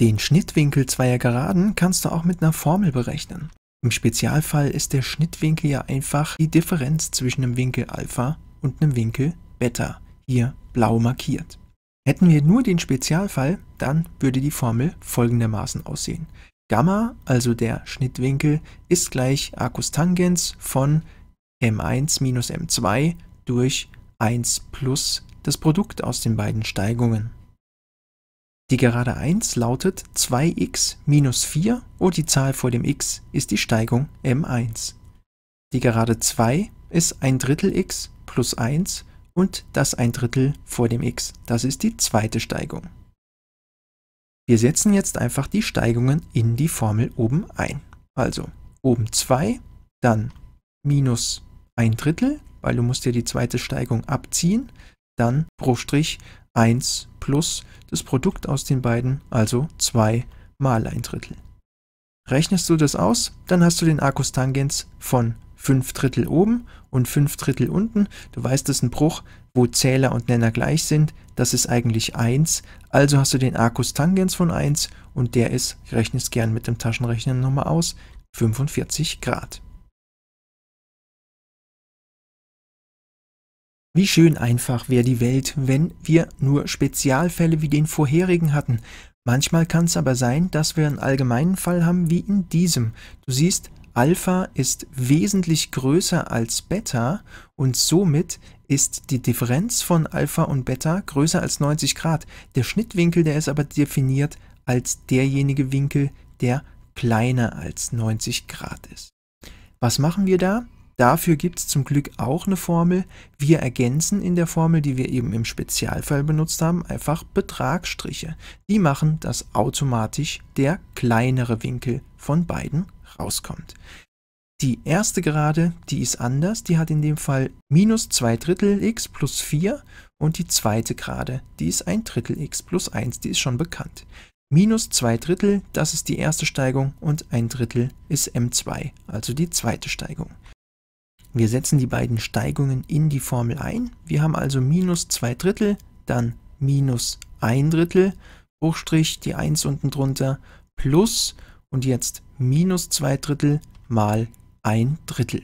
Den Schnittwinkel zweier Geraden kannst du auch mit einer Formel berechnen. Im Spezialfall ist der Schnittwinkel ja einfach die Differenz zwischen einem Winkel Alpha und einem Winkel Beta, hier blau markiert. Hätten wir nur den Spezialfall, dann würde die Formel folgendermaßen aussehen. Gamma, also der Schnittwinkel, ist gleich Tangens von m1 minus m2 durch 1 plus das Produkt aus den beiden Steigungen. Die Gerade 1 lautet 2x minus 4 und die Zahl vor dem x ist die Steigung m1. Die Gerade 2 ist ein Drittel x plus 1 und das ein Drittel vor dem x. Das ist die zweite Steigung. Wir setzen jetzt einfach die Steigungen in die Formel oben ein. Also oben 2, dann minus ein Drittel, weil du musst dir die zweite Steigung abziehen, dann pro Strich 1 plus das Produkt aus den beiden, also 2 mal ein Drittel. Rechnest du das aus, dann hast du den Arcus Tangens von 5 Drittel oben und 5 Drittel unten. Du weißt, das ist ein Bruch, wo Zähler und Nenner gleich sind. Das ist eigentlich 1. Also hast du den Arcus Tangens von 1 und der ist, ich rechne es gern mit dem Taschenrechner nochmal aus, 45 Grad. Wie schön einfach wäre die Welt, wenn wir nur Spezialfälle wie den vorherigen hatten. Manchmal kann es aber sein, dass wir einen allgemeinen Fall haben wie in diesem. Du siehst, Alpha ist wesentlich größer als Beta und somit ist die Differenz von Alpha und Beta größer als 90 Grad. Der Schnittwinkel, der ist aber definiert als derjenige Winkel, der kleiner als 90 Grad ist. Was machen wir da? Dafür gibt es zum Glück auch eine Formel. Wir ergänzen in der Formel, die wir eben im Spezialfall benutzt haben, einfach Betragsstriche. Die machen, dass automatisch der kleinere Winkel von beiden rauskommt. Die erste Gerade, die ist anders, die hat in dem Fall minus 2 Drittel x plus 4 und die zweite Gerade, die ist ein Drittel x plus 1, die ist schon bekannt. Minus 2 Drittel, das ist die erste Steigung und ein Drittel ist m2, also die zweite Steigung. Wir setzen die beiden Steigungen in die Formel ein. Wir haben also minus 2 Drittel, dann minus 1 Drittel, Bruchstrich, die 1 unten drunter, plus und jetzt minus 2 Drittel mal 1 Drittel.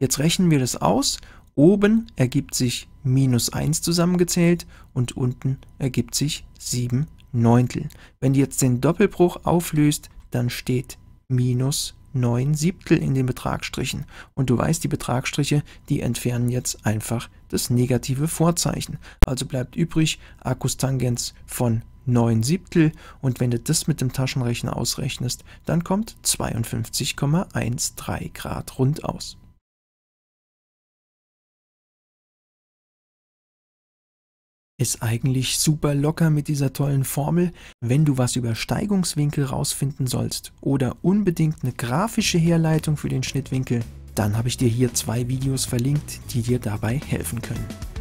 Jetzt rechnen wir das aus. Oben ergibt sich minus 1 zusammengezählt und unten ergibt sich 7 Neuntel. Wenn du jetzt den Doppelbruch auflöst, dann steht minus 9 Siebtel in den Betragsstrichen und du weißt, die Betragsstriche, die entfernen jetzt einfach das negative Vorzeichen. Also bleibt übrig Akkustangens von 9 Siebtel und wenn du das mit dem Taschenrechner ausrechnest, dann kommt 52,13 Grad rund aus. ist eigentlich super locker mit dieser tollen Formel. Wenn du was über Steigungswinkel rausfinden sollst oder unbedingt eine grafische Herleitung für den Schnittwinkel, dann habe ich dir hier zwei Videos verlinkt, die dir dabei helfen können.